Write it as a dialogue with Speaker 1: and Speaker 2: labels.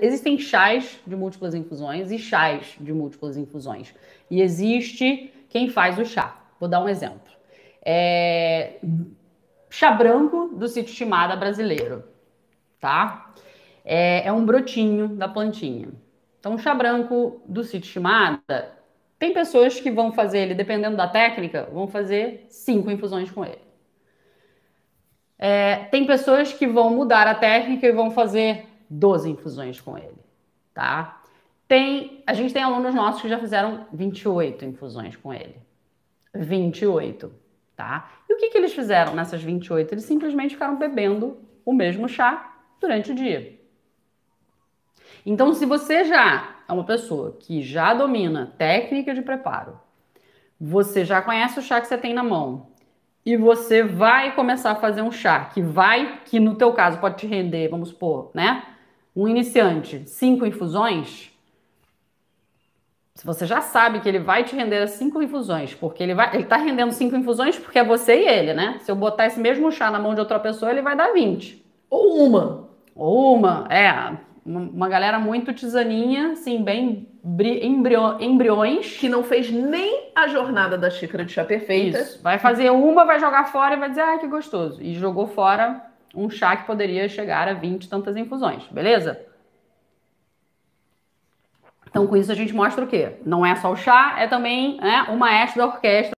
Speaker 1: Existem chás de múltiplas infusões e chás de múltiplas infusões. E existe quem faz o chá. Vou dar um exemplo. É... Chá branco do sítio Chimada brasileiro, tá? É, é um brotinho da plantinha. Então, o chá branco do sítio Chimada, tem pessoas que vão fazer ele, dependendo da técnica, vão fazer cinco infusões com ele. É, tem pessoas que vão mudar a técnica e vão fazer
Speaker 2: 12 infusões com ele,
Speaker 1: tá? Tem, a gente tem alunos nossos que já fizeram
Speaker 2: 28
Speaker 1: infusões com ele. 28, tá? E o que, que eles fizeram nessas 28? Eles simplesmente ficaram bebendo o mesmo chá durante o dia. Então, se você já é uma pessoa que já domina técnica de preparo, você já conhece o chá que você tem na mão e você vai começar a fazer um chá que vai, que no teu caso pode te render, vamos supor, né? Um iniciante, cinco infusões. Se você já sabe que ele vai te render as cinco infusões, porque ele vai, ele tá rendendo cinco infusões porque é você e ele, né? Se eu botar esse mesmo chá na mão de outra pessoa, ele vai dar 20. Ou uma. Ou uma, é. Uma galera muito tisaninha, assim, bem embriões. Que não fez nem a jornada da xícara de chá perfeita. Isso. Vai fazer uma, vai jogar fora e vai dizer, ai, ah, que gostoso. E jogou fora um chá que poderia chegar a 20 tantas infusões, beleza? Então, com isso, a gente mostra o quê? Não é só o chá, é também né, o maestro da orquestra.